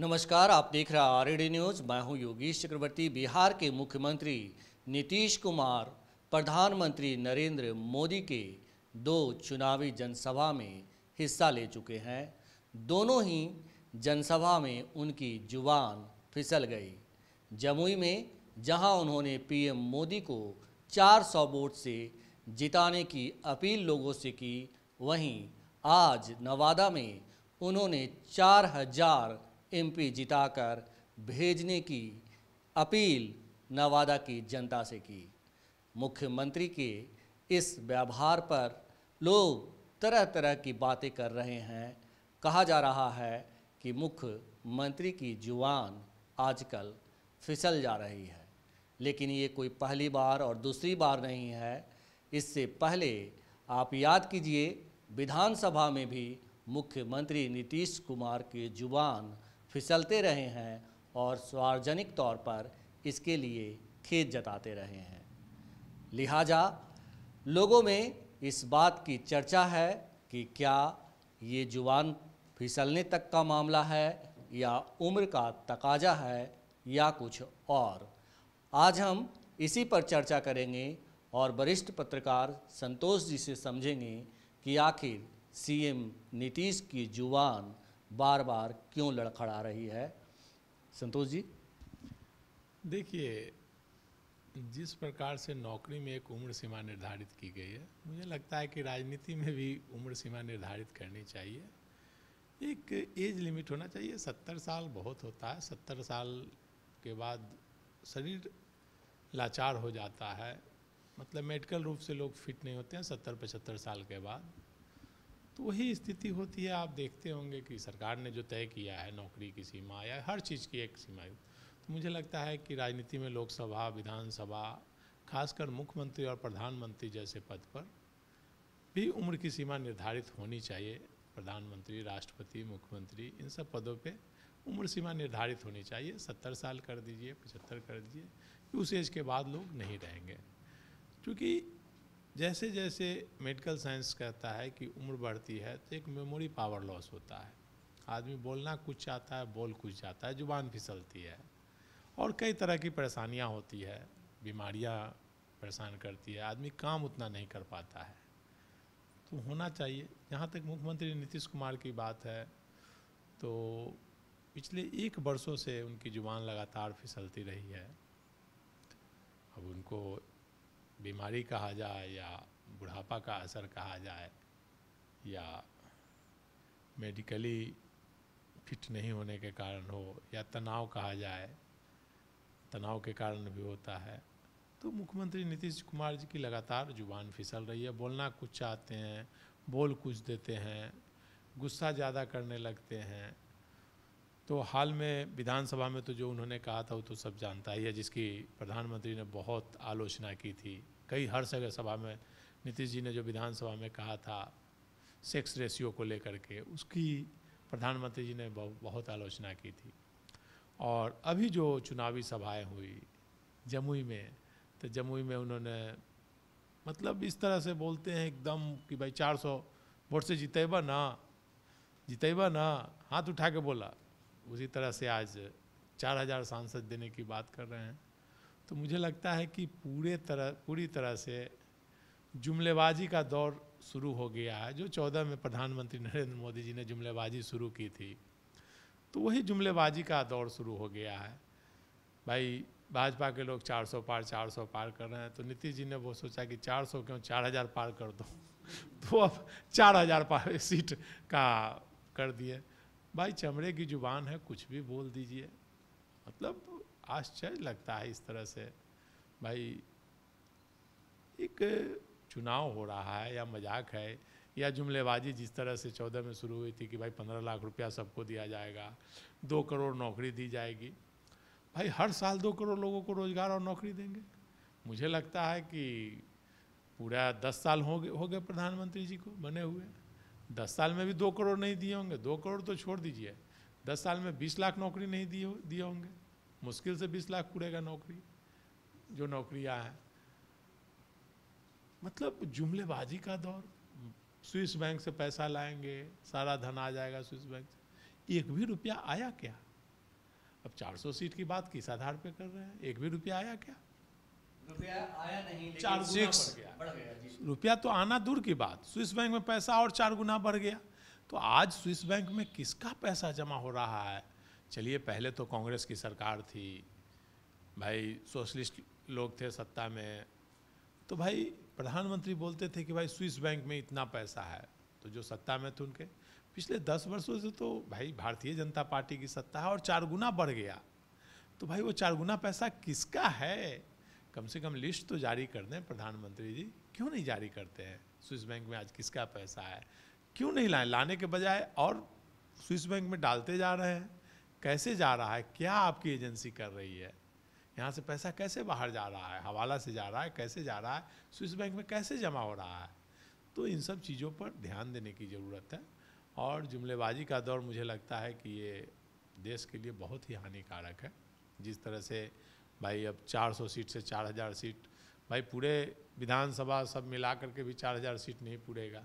नमस्कार आप देख रहे हैं आर डी न्यूज मैं हूं योगेश चक्रवर्ती बिहार के मुख्यमंत्री नीतीश कुमार प्रधानमंत्री नरेंद्र मोदी के दो चुनावी जनसभा में हिस्सा ले चुके हैं दोनों ही जनसभा में उनकी जुबान फिसल गई जमुई में जहां उन्होंने पीएम मोदी को 400 वोट से जिताने की अपील लोगों से की वहीं आज नवादा में उन्होंने चार हजार एमपी जिताकर भेजने की अपील नवादा की जनता से की मुख्यमंत्री के इस व्यवहार पर लोग तरह तरह की बातें कर रहे हैं कहा जा रहा है कि मुख्यमंत्री की जुबान आजकल फिसल जा रही है लेकिन ये कोई पहली बार और दूसरी बार नहीं है इससे पहले आप याद कीजिए विधानसभा में भी मुख्यमंत्री नीतीश कुमार की जुबान फिसलते रहे हैं और सार्वजनिक तौर पर इसके लिए खेद जताते रहे हैं लिहाजा लोगों में इस बात की चर्चा है कि क्या ये जुबान फिसलने तक का मामला है या उम्र का तकाजा है या कुछ और आज हम इसी पर चर्चा करेंगे और वरिष्ठ पत्रकार संतोष जी से समझेंगे कि आखिर सीएम नीतीश की जुबान बार बार क्यों लड़खड़ा रही है संतोष जी देखिए जिस प्रकार से नौकरी में एक उम्र सीमा निर्धारित की गई है मुझे लगता है कि राजनीति में भी उम्र सीमा निर्धारित करनी चाहिए एक एज लिमिट होना चाहिए सत्तर साल बहुत होता है सत्तर साल के बाद शरीर लाचार हो जाता है मतलब मेडिकल रूप से लोग फिट नहीं होते हैं सत्तर पचहत्तर साल के बाद तो वही स्थिति होती है आप देखते होंगे कि सरकार ने जो तय किया है नौकरी की सीमा या हर चीज़ की एक सीमा तो मुझे लगता है कि राजनीति में लोकसभा विधानसभा खासकर मुख्यमंत्री और प्रधानमंत्री जैसे पद पर भी उम्र की सीमा निर्धारित होनी चाहिए प्रधानमंत्री राष्ट्रपति मुख्यमंत्री इन सब पदों पे उम्र सीमा निर्धारित होनी चाहिए सत्तर साल कर दीजिए पचहत्तर कर दीजिए उस एज के बाद लोग नहीं रहेंगे क्योंकि जैसे जैसे मेडिकल साइंस कहता है कि उम्र बढ़ती है तो एक मेमोरी पावर लॉस होता है आदमी बोलना कुछ चाहता है बोल कुछ जाता है जुबान फिसलती है और कई तरह की परेशानियाँ होती है बीमारियाँ परेशान करती है आदमी काम उतना नहीं कर पाता है तो होना चाहिए जहाँ तक मुख्यमंत्री नीतीश कुमार की बात है तो पिछले एक वर्षों से उनकी ज़ुबान लगातार फिसलती रही है अब उनको बीमारी कहा जाए या बुढ़ापा का असर कहा जाए या मेडिकली फिट नहीं होने के कारण हो या तनाव कहा जाए तनाव के कारण भी होता है तो मुख्यमंत्री नीतीश कुमार जी की लगातार जुबान फिसल रही है बोलना कुछ चाहते हैं बोल कुछ देते हैं गुस्सा ज़्यादा करने लगते हैं तो हाल में विधानसभा में तो जो उन्होंने कहा था वो तो सब जानता ही है जिसकी प्रधानमंत्री ने बहुत आलोचना की थी कई हर सगह सभा में नीतीश जी ने जो विधानसभा में कहा था सेक्स रेशियो को लेकर के उसकी प्रधानमंत्री जी ने बहुत आलोचना की थी और अभी जो चुनावी सभाएं हुई जमुई में तो जमुई में उन्होंने मतलब इस तरह से बोलते हैं एकदम कि भाई 400 वोट से जीतेबा ना जितेबा ना हाथ उठा के बोला उसी तरह से आज 4000 सांसद देने की बात कर रहे हैं तो मुझे लगता है कि पूरे तरह पूरी तरह से जुमलेबाजी का दौर शुरू हो गया है जो चौदह में प्रधानमंत्री नरेंद्र मोदी जी ने जुमलेबाजी शुरू की थी तो वही जुमलेबाजी का दौर शुरू हो गया है भाई भाजपा के लोग 400 पार 400 पार कर रहे हैं तो नीतीश जी ने वो सोचा कि 400 क्यों 4000 पार कर दो तो अब 4000 पार सीट का कर दिए भाई चमड़े की जुबान है कुछ भी बोल दीजिए मतलब आश्चर्य लगता है इस तरह से भाई एक चुनाव हो रहा है या मजाक है या जुमलेबाजी जिस तरह से चौदह में शुरू हुई थी कि भाई पंद्रह लाख रुपया सबको दिया जाएगा दो करोड़ नौकरी दी जाएगी भाई हर साल दो करोड़ लोगों को रोज़गार और नौकरी देंगे मुझे लगता है कि पूरा दस साल हो गए हो गए प्रधानमंत्री जी को बने हुए दस साल में भी दो करोड़ नहीं दिए होंगे दो करोड़ तो छोड़ दीजिए दस साल में बीस लाख नौकरी नहीं दिए दिए होंगे मुश्किल से बीस लाख पूरेगा नौकरी जो नौकरियाँ हैं मतलब जुमलेबाजी का दौर स्विस बैंक से पैसा लाएंगे सारा धन आ जाएगा स्विस बैंक से एक भी रुपया आया क्या अब 400 सीट की बात किस आधार पे कर रहे हैं एक भी रुपया आया क्या रुपया आया नहीं चार गया रुपया तो आना दूर की बात स्विस बैंक में पैसा और चार गुना बढ़ गया तो आज स्विस बैंक में किसका पैसा जमा हो रहा है चलिए पहले तो कांग्रेस की सरकार थी भाई सोशलिस्ट लोग थे सत्ता में तो भाई प्रधानमंत्री बोलते थे कि भाई स्विस बैंक में इतना पैसा है तो जो सत्ता में थे उनके पिछले दस वर्षों से तो भाई भारतीय जनता पार्टी की सत्ता है और चार गुना बढ़ गया तो भाई वो चार गुना पैसा किसका है कम से कम लिस्ट तो जारी कर दें प्रधानमंत्री जी क्यों नहीं जारी करते हैं स्विस बैंक में आज किसका पैसा है क्यों नहीं लाए लाने के बजाय और स्विस बैंक में डालते जा रहे हैं कैसे जा रहा है क्या आपकी एजेंसी कर रही है यहाँ से पैसा कैसे बाहर जा रहा है हवाला से जा रहा है कैसे जा रहा है स्विस बैंक में कैसे जमा हो रहा है तो इन सब चीज़ों पर ध्यान देने की ज़रूरत है और जुमलेबाजी का दौर मुझे लगता है कि ये देश के लिए बहुत ही हानिकारक है जिस तरह से भाई अब 400 सीट से 4000 सीट भाई पूरे विधानसभा सब मिला करके भी चार हजार सीट नहीं पूरेगा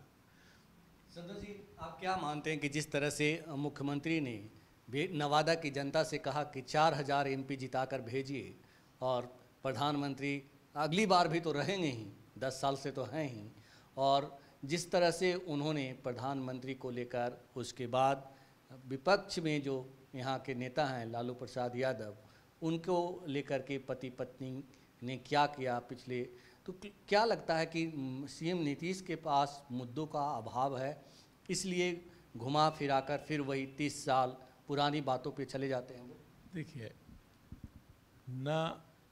संतोष जी आप क्या मानते हैं कि जिस तरह से मुख्यमंत्री ने नवादा की जनता से कहा कि चार हजार एम जिताकर भेजिए और प्रधानमंत्री अगली बार भी तो रहेंगे ही दस साल से तो हैं ही और जिस तरह से उन्होंने प्रधानमंत्री को लेकर उसके बाद विपक्ष में जो यहाँ के नेता हैं लालू प्रसाद यादव उनको लेकर के पति पत्नी ने क्या किया पिछले तो क्या लगता है कि सीएम नीतीश के पास मुद्दों का अभाव है इसलिए घुमा फिरा कर फिर वही तीस साल पुरानी बातों पे चले जाते हैं वो देखिए ना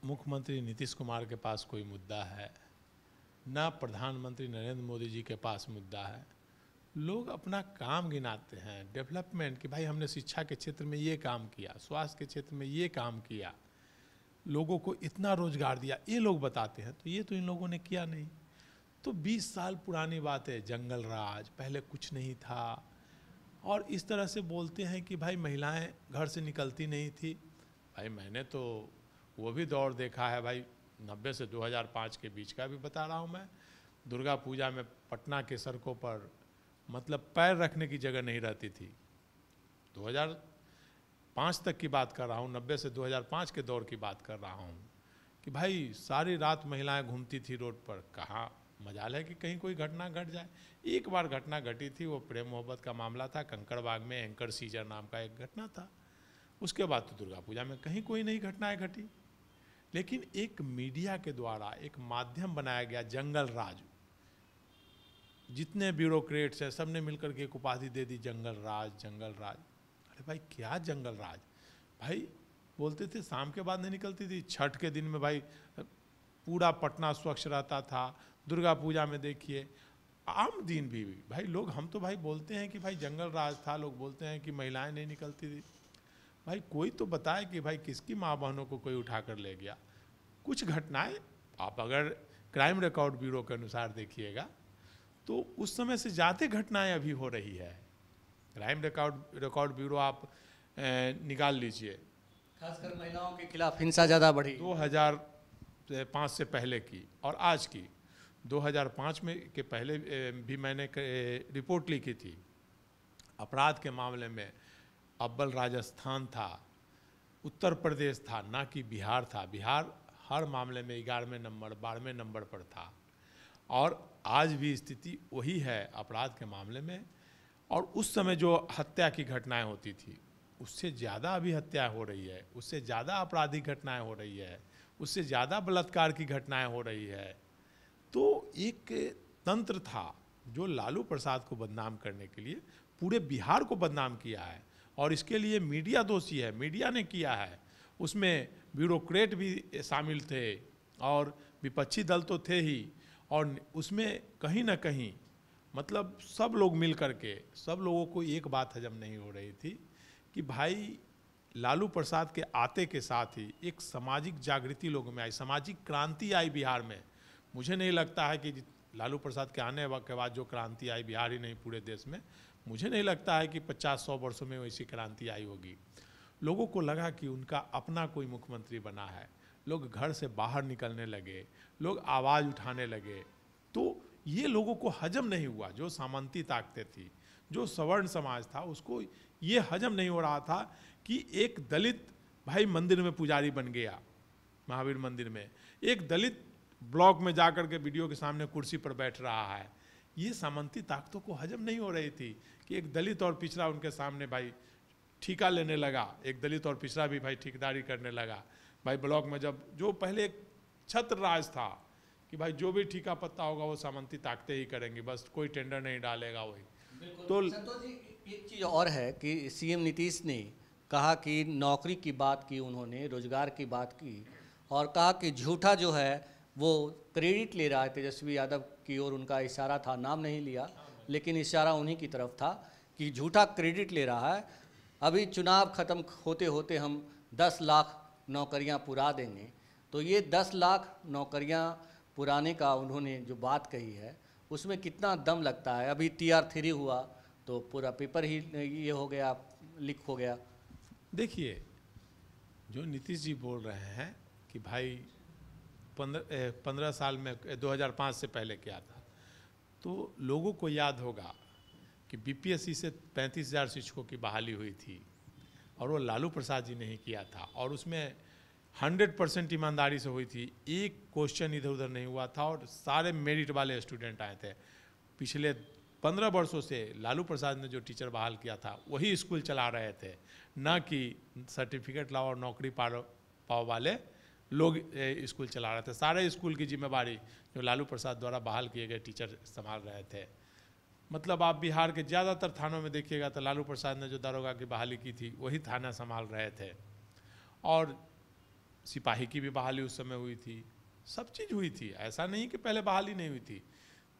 मुख्यमंत्री नीतीश कुमार के पास कोई मुद्दा है ना प्रधानमंत्री नरेंद्र मोदी जी के पास मुद्दा है लोग अपना काम गिनाते हैं डेवलपमेंट कि भाई हमने शिक्षा के क्षेत्र में ये काम किया स्वास्थ्य के क्षेत्र में ये काम किया लोगों को इतना रोजगार दिया ये लोग बताते हैं तो ये तो इन लोगों ने किया नहीं तो 20 साल पुरानी बात है जंगल राज पहले कुछ नहीं था और इस तरह से बोलते हैं कि भाई महिलाएं घर से निकलती नहीं थी भाई मैंने तो वो भी दौर देखा है भाई नब्बे से 2005 के बीच का भी बता रहा हूँ मैं दुर्गा पूजा में पटना के सड़कों पर मतलब पैर रखने की जगह नहीं रहती थी 2000 2005 तक की बात कर रहा हूँ नब्बे से 2005 के दौर की बात कर रहा हूँ कि भाई सारी रात महिलाएं घूमती थी रोड पर कहाँ मजाल है कि कहीं कोई घटना घट गट जाए एक बार घटना घटी थी वो प्रेम मोहब्बत का मामला था कंकड़बाग में एंकर सीजर नाम का एक घटना था उसके बाद तो दुर्गा पूजा में कहीं कोई नई घटनाएं घटी लेकिन एक मीडिया के द्वारा एक माध्यम बनाया गया जंगल राज जितने ब्यूरोक्रेट्स हैं सब ने मिलकर के एक उपाधि दे दी जंगल राज जंगल राज अरे भाई क्या जंगल राज भाई बोलते थे शाम के बाद नहीं निकलती थी छठ के दिन में भाई पूरा पटना स्वच्छ रहता था दुर्गा पूजा में देखिए आम दिन भी भाई लोग हम तो भाई बोलते हैं कि भाई जंगल राज था लोग बोलते हैं कि महिलाएं नहीं निकलती थी भाई कोई तो बताए कि भाई किसकी माँ बहनों को कोई उठा कर ले गया कुछ घटनाएं आप अगर क्राइम रिकॉर्ड ब्यूरो के अनुसार देखिएगा तो उस समय से ज़्यादा घटनाएं अभी हो रही है क्राइम रिकॉर्ड रिकॉर्ड ब्यूरो आप निकाल लीजिए खासकर महिलाओं के खिलाफ हिंसा ज़्यादा बढ़ी 2005 से पहले की और आज की 2005 में के पहले भी मैंने रिपोर्ट लिखी थी अपराध के मामले में अब्बल राजस्थान था उत्तर प्रदेश था ना कि बिहार था बिहार हर मामले में ग्यारहवें नंबर बारहवें नंबर पर था और आज भी स्थिति वही है अपराध के मामले में और उस समय जो हत्या की घटनाएं होती थी उससे ज़्यादा अभी हत्या हो रही है उससे ज़्यादा आपराधिक घटनाएं हो रही है उससे ज़्यादा बलात्कार की घटनाएं हो रही है तो एक तंत्र था जो लालू प्रसाद को बदनाम करने के लिए पूरे बिहार को बदनाम किया है और इसके लिए मीडिया दोषी है मीडिया ने किया है उसमें ब्यूरोक्रेट भी शामिल थे और विपक्षी दल तो थे ही और उसमें कहीं ना कहीं मतलब सब लोग मिल करके सब लोगों को एक बात हजम नहीं हो रही थी कि भाई लालू प्रसाद के आते के साथ ही एक सामाजिक जागृति लोगों में आई सामाजिक क्रांति आई बिहार में मुझे नहीं लगता है कि लालू प्रसाद के आने के बाद जो क्रांति आई बिहार ही नहीं पूरे देश में मुझे नहीं लगता है कि 50-100 वर्षों में वैसी क्रांति आई होगी लोगों को लगा कि उनका अपना कोई मुख्यमंत्री बना है लोग घर से बाहर निकलने लगे लोग आवाज़ उठाने लगे तो ये लोगों को हजम नहीं हुआ जो सामंती ताकतें थी जो सवर्ण समाज था उसको ये हजम नहीं हो रहा था कि एक दलित भाई मंदिर में पुजारी बन गया महावीर मंदिर में एक दलित ब्लॉक में जाकर के वीडियो के सामने कुर्सी पर बैठ रहा है ये सामंती ताकतों को हजम नहीं हो रही थी कि एक दलित और पिछड़ा उनके सामने भाई ठीका लेने लगा एक दलित और पिछड़ा भी भाई ठीकदारी करने लगा भाई ब्लॉक में जब जो पहले एक छत्र राज था कि भाई जो भी ठीका पत्ता होगा वो सामंती ताकते ही करेंगे बस कोई टेंडर नहीं डालेगा वही तो जी एक चीज़ और है कि सीएम नीतीश ने कहा कि नौकरी की बात की उन्होंने रोजगार की बात की और कहा कि झूठा जो है वो क्रेडिट ले रहा है तेजस्वी यादव की ओर उनका इशारा था नाम नहीं लिया लेकिन इशारा उन्हीं की तरफ था कि झूठा क्रेडिट ले रहा है अभी चुनाव ख़त्म होते होते हम 10 लाख नौकरियां पूरा देंगे तो ये 10 लाख नौकरियां पुराने का उन्होंने जो बात कही है उसमें कितना दम लगता है अभी टी आर थ्री हुआ तो पूरा पेपर ही ये हो गया लीक हो गया देखिए जो नीतीश जी बोल रहे हैं कि भाई पंद्रह पंद्रह साल में 2005 से पहले क्या था तो लोगों को याद होगा कि बीपीएससी से 35,000 शिक्षकों की बहाली हुई थी और वो लालू प्रसाद जी ने ही किया था और उसमें हंड्रेड परसेंट ईमानदारी से हुई थी एक क्वेश्चन इधर उधर नहीं हुआ था और सारे मेरिट वाले स्टूडेंट आए थे पिछले पंद्रह वर्षों से लालू प्रसाद ने जो टीचर बहाल किया था वही स्कूल चला रहे थे न कि सर्टिफिकेट लाओ और नौकरी पा पाओ वाले लोग स्कूल चला रहे थे सारे स्कूल की जिम्मेवारी जो लालू प्रसाद द्वारा बहाल किए गए टीचर संभाल रहे थे मतलब आप बिहार के ज़्यादातर थानों में देखिएगा तो लालू प्रसाद ने जो दारोगा की बहाली की थी वही थाना संभाल रहे थे और सिपाही की भी बहाली उस समय हुई थी सब चीज़ हुई थी ऐसा नहीं कि पहले बहाली नहीं हुई थी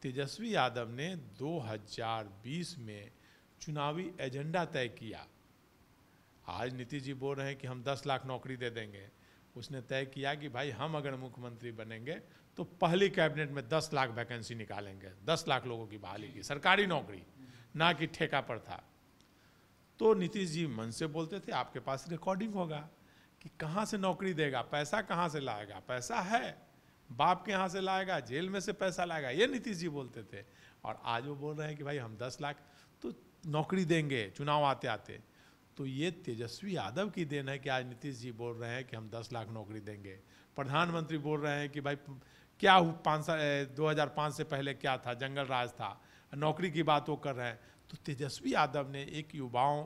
तेजस्वी यादव ने 2020 में चुनावी एजेंडा तय किया आज नीतीश जी बोल रहे हैं कि हम 10 लाख नौकरी दे देंगे उसने तय किया कि भाई हम अगर मुख्यमंत्री बनेंगे तो पहली कैबिनेट में 10 लाख वैकेंसी निकालेंगे 10 लाख लोगों की बहाली की सरकारी नौकरी ना कि ठेका पर था तो नीतीश जी मन से बोलते थे आपके पास रिकॉर्डिंग होगा कि कहाँ से नौकरी देगा पैसा कहाँ से लाएगा पैसा है बाप के यहाँ से लाएगा जेल में से पैसा लाएगा ये नीतीश जी बोलते थे और आज वो बोल रहे हैं कि भाई हम दस लाख तो नौकरी देंगे चुनाव आते आते तो ये तेजस्वी यादव की देन है कि आज नीतीश जी बोल रहे हैं कि हम दस लाख नौकरी देंगे प्रधानमंत्री बोल रहे हैं कि भाई क्या पाँच साल दो से पहले क्या था जंगल राज था नौकरी की बात वो कर रहे हैं तो तेजस्वी यादव ने एक युवाओं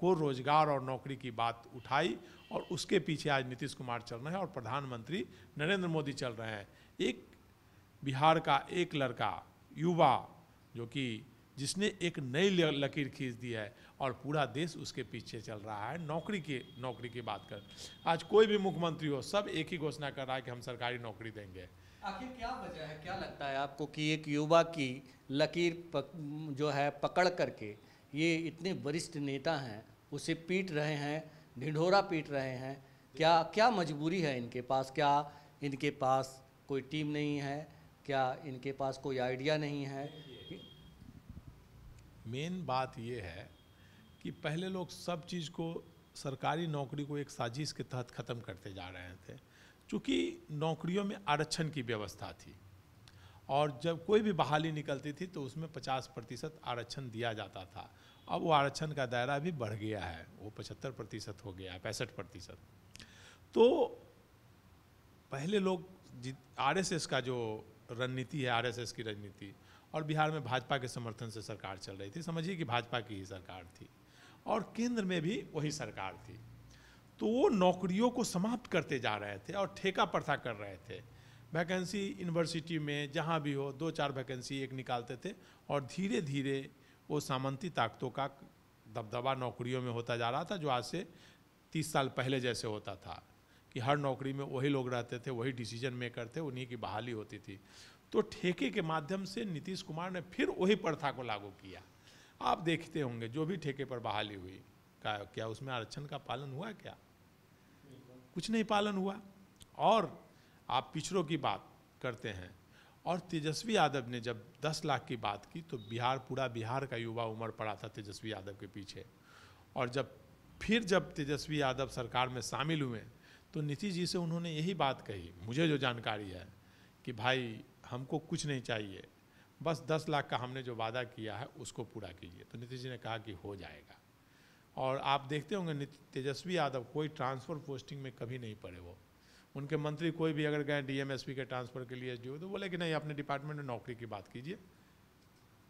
को रोजगार और नौकरी की बात उठाई और उसके पीछे आज नीतीश कुमार चल रहे हैं और प्रधानमंत्री नरेंद्र मोदी चल रहे हैं एक बिहार का एक लड़का युवा जो कि जिसने एक नई लकीर खींच दी है और पूरा देश उसके पीछे चल रहा है नौकरी की नौकरी की बात कर आज कोई भी मुख्यमंत्री हो सब एक ही घोषणा कर रहा है कि हम सरकारी नौकरी देंगे आखिर क्या वजह है क्या लगता है आपको कि एक युवा की लकीर पक, जो है पकड़ करके ये इतने वरिष्ठ नेता हैं उसे पीट रहे हैं ढिढोरा पीट रहे हैं क्या क्या मजबूरी है इनके पास क्या इनके पास कोई टीम नहीं है क्या इनके पास कोई आइडिया नहीं है मेन बात ये है कि पहले लोग सब चीज़ को सरकारी नौकरी को एक साजिश के तहत ख़त्म करते जा रहे थे चूँकि नौकरियों में आरक्षण की व्यवस्था थी और जब कोई भी बहाली निकलती थी तो उसमें 50 प्रतिशत आरक्षण दिया जाता था अब वो आरक्षण का दायरा भी बढ़ गया है वो 75 प्रतिशत हो गया है पैंसठ प्रतिशत तो पहले लोग आरएसएस का जो रणनीति है आरएसएस की रणनीति और बिहार में भाजपा के समर्थन से सरकार चल रही थी समझिए कि भाजपा की ही सरकार थी और केंद्र में भी वही सरकार थी तो वो नौकरियों को समाप्त करते जा रहे थे और ठेका प्रथा कर रहे थे वैकेंसी यूनिवर्सिटी में जहाँ भी हो दो चार वैकेंसी एक निकालते थे और धीरे धीरे वो सामंती ताकतों का दबदबा नौकरियों में होता जा रहा था जो आज से तीस साल पहले जैसे होता था कि हर नौकरी में वही लोग रहते थे वही डिसीजन मेकर थे उन्हीं की बहाली होती थी तो ठेके के माध्यम से नीतीश कुमार ने फिर वही प्रथा को लागू किया आप देखते होंगे जो भी ठेके पर बहाली हुई क्या क्या उसमें आरक्षण का पालन हुआ क्या कुछ नहीं पालन हुआ और आप पिछड़ों की बात करते हैं और तेजस्वी यादव ने जब 10 लाख की बात की तो बिहार पूरा बिहार का युवा उम्र पड़ा था तेजस्वी यादव के पीछे और जब फिर जब तेजस्वी यादव सरकार में शामिल हुए तो नीतीश जी से उन्होंने यही बात कही मुझे जो जानकारी है कि भाई हमको कुछ नहीं चाहिए बस दस लाख का हमने जो वादा किया है उसको पूरा कीजिए तो नीतीश जी ने कहा कि हो जाएगा और आप देखते होंगे तेजस्वी यादव कोई ट्रांसफ़र पोस्टिंग में कभी नहीं पड़े वो उनके मंत्री कोई भी अगर गए डीएमएसपी के ट्रांसफ़र के लिए एसडीओ तो बोले कि नहीं अपने डिपार्टमेंट में नौकरी की बात कीजिए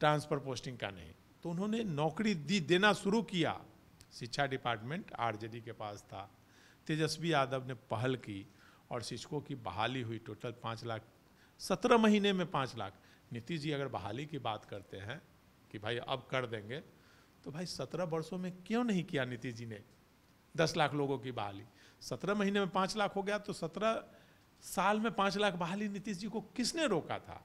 ट्रांसफ़र पोस्टिंग का नहीं तो उन्होंने नौकरी दी देना शुरू किया शिक्षा डिपार्टमेंट आरजेडी के पास था तेजस्वी यादव ने पहल की और शिक्षकों की बहाली हुई टोटल पाँच लाख सत्रह महीने में पाँच लाख नीतीश जी अगर बहाली की बात करते हैं कि भाई अब कर देंगे तो भाई सत्रह वर्षों में क्यों नहीं किया नीतीश जी ने दस लाख लोगों की बहाली सत्रह महीने में पाँच लाख हो गया तो सत्रह साल में पाँच लाख बहाली नीतीश जी को किसने रोका था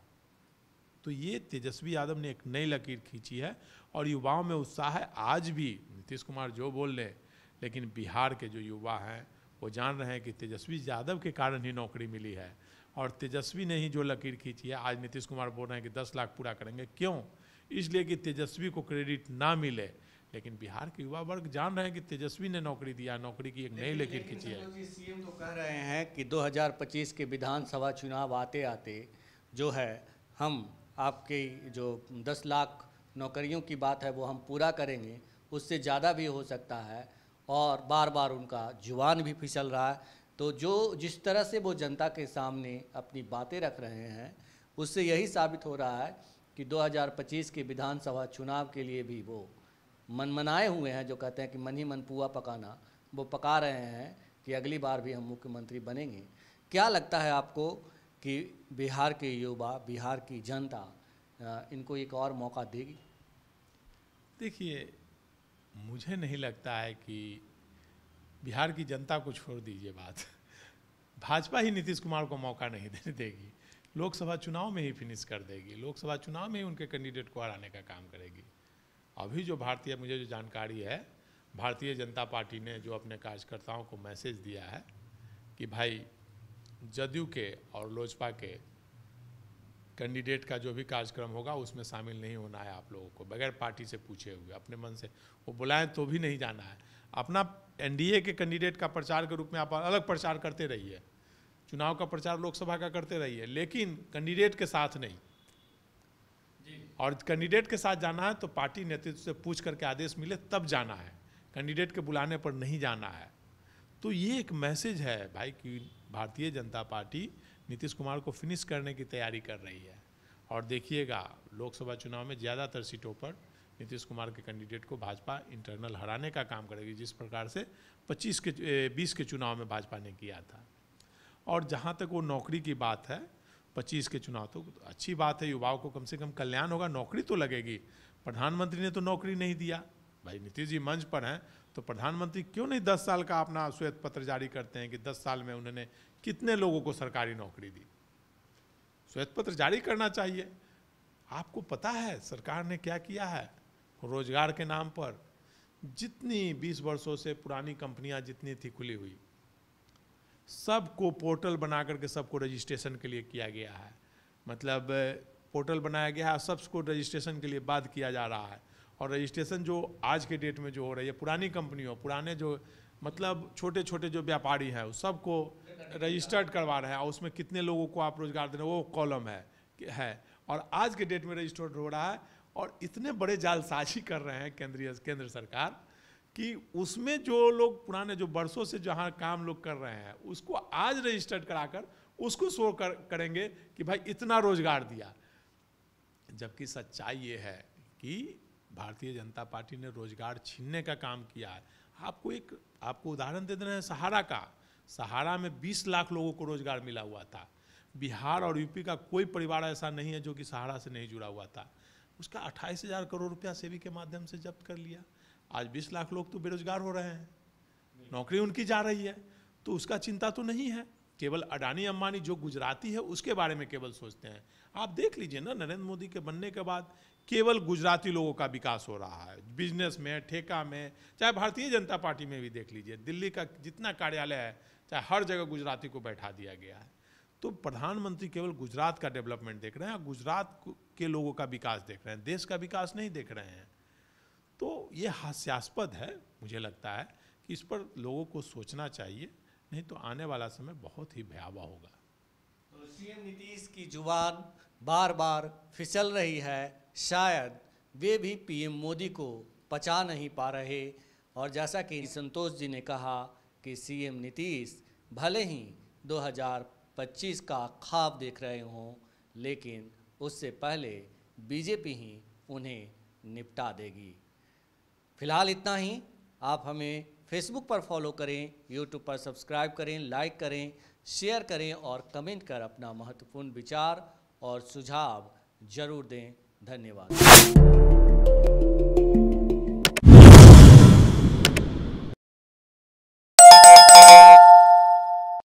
तो ये तेजस्वी यादव ने एक नई लकीर खींची है और युवाओं में उत्साह है आज भी नीतीश कुमार जो बोल रहे लेकिन बिहार के जो युवा हैं वो जान रहे हैं कि तेजस्वी यादव के कारण ही नौकरी मिली है और तेजस्वी ने ही जो लकीर खींची है आज नीतीश कुमार बोल रहे हैं कि दस लाख पूरा करेंगे क्यों इसलिए कि तेजस्वी को क्रेडिट ना मिले लेकिन बिहार के युवा वर्ग जान रहे हैं कि तेजस्वी ने नौकरी दिया नौकरी की एक नई लेकर खींची है सीएम तो कह रहे हैं कि 2025 के विधानसभा चुनाव आते आते जो है हम आपके जो 10 लाख नौकरियों की बात है वो हम पूरा करेंगे उससे ज़्यादा भी हो सकता है और बार बार उनका जुबान भी फिसल रहा है तो जो जिस तरह से वो जनता के सामने अपनी बातें रख रहे हैं उससे यही साबित हो रहा है कि 2025 के विधानसभा चुनाव के लिए भी वो मन मनाए हुए हैं जो कहते हैं कि मन ही मन पुआ पकाना वो पका रहे हैं कि अगली बार भी हम मुख्यमंत्री बनेंगे क्या लगता है आपको कि बिहार के युवा बिहार की जनता इनको एक और मौका देगी देखिए मुझे नहीं लगता है कि बिहार की जनता को छोड़ दीजिए बात भाजपा ही नीतीश कुमार को मौका नहीं देने देगी लोकसभा चुनाव में ही फिनिश कर देगी लोकसभा चुनाव में ही उनके कैंडिडेट को हराने का काम करेगी अभी जो भारतीय मुझे जो जानकारी है भारतीय जनता पार्टी ने जो अपने कार्यकर्ताओं को मैसेज दिया है कि भाई जदयू के और लोजपा के कैंडिडेट का जो भी कार्यक्रम होगा उसमें शामिल नहीं होना है आप लोगों को बगैर पार्टी से पूछे हुए अपने मन से वो बुलाएं तो भी नहीं जाना है अपना एनडीए के कैंडिडेट का प्रचार के रूप में आप अलग प्रचार करते रहिए चुनाव का प्रचार लोकसभा का करते रहिए लेकिन कैंडिडेट के साथ नहीं और कैंडिडेट के साथ जाना है तो पार्टी नेतृत्व से पूछ करके आदेश मिले तब जाना है कैंडिडेट के बुलाने पर नहीं जाना है तो ये एक मैसेज है भाई कि भारतीय जनता पार्टी नीतीश कुमार को फिनिश करने की तैयारी कर रही है और देखिएगा लोकसभा चुनाव में ज़्यादातर सीटों पर नीतीश कुमार के कैंडिडेट को भाजपा इंटरनल हराने का काम करेगी जिस प्रकार से 25 के 20 के चुनाव में भाजपा ने किया था और जहाँ तक वो नौकरी की बात है पच्चीस के चुनाव तो अच्छी बात है युवाओं को कम से कम कल्याण होगा नौकरी तो लगेगी प्रधानमंत्री ने तो नौकरी नहीं दिया भाई नीतीश जी मंच पर हैं तो प्रधानमंत्री क्यों नहीं दस साल का अपना श्वेत पत्र जारी करते हैं कि दस साल में उन्होंने कितने लोगों को सरकारी नौकरी दी श्वेत पत्र जारी करना चाहिए आपको पता है सरकार ने क्या किया है रोजगार के नाम पर जितनी 20 वर्षों से पुरानी कंपनियां जितनी थी खुली हुई सबको पोर्टल बना करके सबको रजिस्ट्रेशन के लिए किया गया है मतलब पोर्टल बनाया गया है सबको रजिस्ट्रेशन के लिए बात किया जा रहा है और रजिस्ट्रेशन जो आज के डेट में जो हो रही है पुरानी कंपनियों पुराने जो मतलब छोटे छोटे जो व्यापारी हैं उस सबको रजिस्टर्ड करवा रहे हैं और उसमें कितने लोगों को आप रोजगार दे रहे वो कॉलम है है और आज के डेट में रजिस्टर्ड हो रहा है और इतने बड़े जालसाजी कर रहे हैं केंद्रीय केंद्र सरकार कि उसमें जो लोग पुराने जो बरसों से जहाँ काम लोग कर रहे हैं उसको आज रजिस्टर्ड कराकर उसको शो कर, करेंगे कि भाई इतना रोजगार दिया जबकि सच्चाई ये है कि भारतीय जनता पार्टी ने रोजगार छीनने का काम किया है आपको एक आपको उदाहरण दे दे रहे हैं सहारा का सहारा में 20 लाख लोगों को रोजगार मिला हुआ था बिहार और यूपी का कोई परिवार ऐसा नहीं है जो कि सहारा से नहीं जुड़ा हुआ था उसका अट्ठाईस हज़ार करोड़ रुपया सेवी के माध्यम से जब्त कर लिया आज 20 लाख लोग तो बेरोजगार हो रहे हैं नौकरी उनकी जा रही है तो उसका चिंता तो नहीं है केवल अडानी अम्बानी जो गुजराती है उसके बारे में केवल सोचते हैं आप देख लीजिए ना नरेंद्र मोदी के बनने के बाद केवल गुजराती लोगों का विकास हो रहा है बिजनेस में ठेका में चाहे भारतीय जनता पार्टी में भी देख लीजिए दिल्ली का जितना कार्यालय है चाहे हर जगह गुजराती को बैठा दिया गया है तो प्रधानमंत्री केवल गुजरात का डेवलपमेंट देख रहे हैं और गुजरात के लोगों का विकास देख रहे हैं देश का विकास नहीं देख रहे हैं तो ये हास्यास्पद है मुझे लगता है कि इस पर लोगों को सोचना चाहिए नहीं तो आने वाला समय बहुत ही भयावह होगा तो सीएम नीतीश की जुबान बार बार फिसल रही है शायद वे भी पीएम मोदी को पचा नहीं पा रहे और जैसा कि संतोष जी ने कहा कि सीएम नीतीश भले ही 2025 का ख्वाब देख रहे हों लेकिन उससे पहले बीजेपी ही उन्हें निपटा देगी फिलहाल इतना ही आप हमें फेसबुक पर फॉलो करें यूट्यूब पर सब्सक्राइब करें लाइक करें शेयर करें और कमेंट कर अपना महत्वपूर्ण विचार और सुझाव जरूर दें धन्यवाद